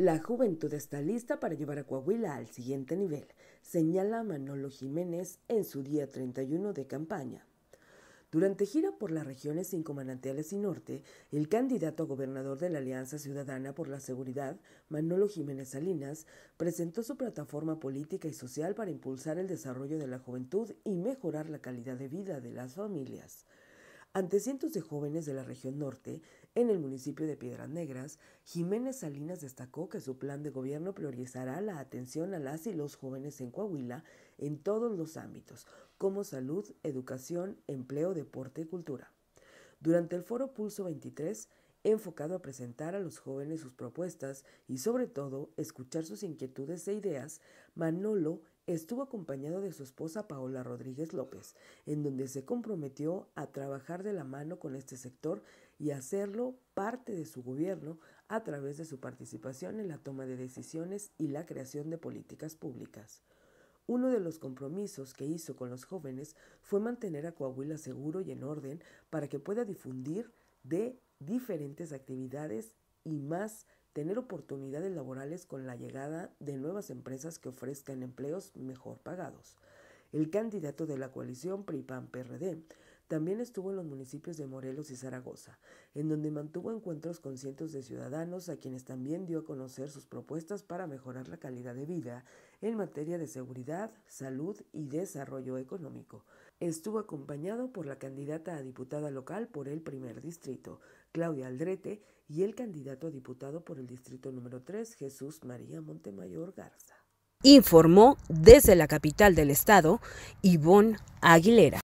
La juventud está lista para llevar a Coahuila al siguiente nivel, señala Manolo Jiménez en su día 31 de campaña. Durante gira por las regiones cinco manantiales y norte, el candidato a gobernador de la Alianza Ciudadana por la Seguridad, Manolo Jiménez Salinas, presentó su plataforma política y social para impulsar el desarrollo de la juventud y mejorar la calidad de vida de las familias ante cientos de jóvenes de la región norte, en el municipio de Piedras Negras, Jiménez Salinas destacó que su plan de gobierno priorizará la atención a las y los jóvenes en Coahuila en todos los ámbitos, como salud, educación, empleo, deporte y cultura. Durante el foro Pulso 23, enfocado a presentar a los jóvenes sus propuestas y sobre todo escuchar sus inquietudes e ideas, Manolo estuvo acompañado de su esposa Paola Rodríguez López, en donde se comprometió a trabajar de la mano con este sector y hacerlo parte de su gobierno a través de su participación en la toma de decisiones y la creación de políticas públicas. Uno de los compromisos que hizo con los jóvenes fue mantener a Coahuila seguro y en orden para que pueda difundir de diferentes actividades y más tener oportunidades laborales con la llegada de nuevas empresas que ofrezcan empleos mejor pagados. El candidato de la coalición PRI-PAN-PRD también estuvo en los municipios de Morelos y Zaragoza, en donde mantuvo encuentros con cientos de ciudadanos a quienes también dio a conocer sus propuestas para mejorar la calidad de vida en materia de seguridad, salud y desarrollo económico. Estuvo acompañado por la candidata a diputada local por el primer distrito, Claudia Aldrete, y el candidato a diputado por el distrito número 3, Jesús María Montemayor Garza. Informó desde la capital del estado, Ivonne Aguilera.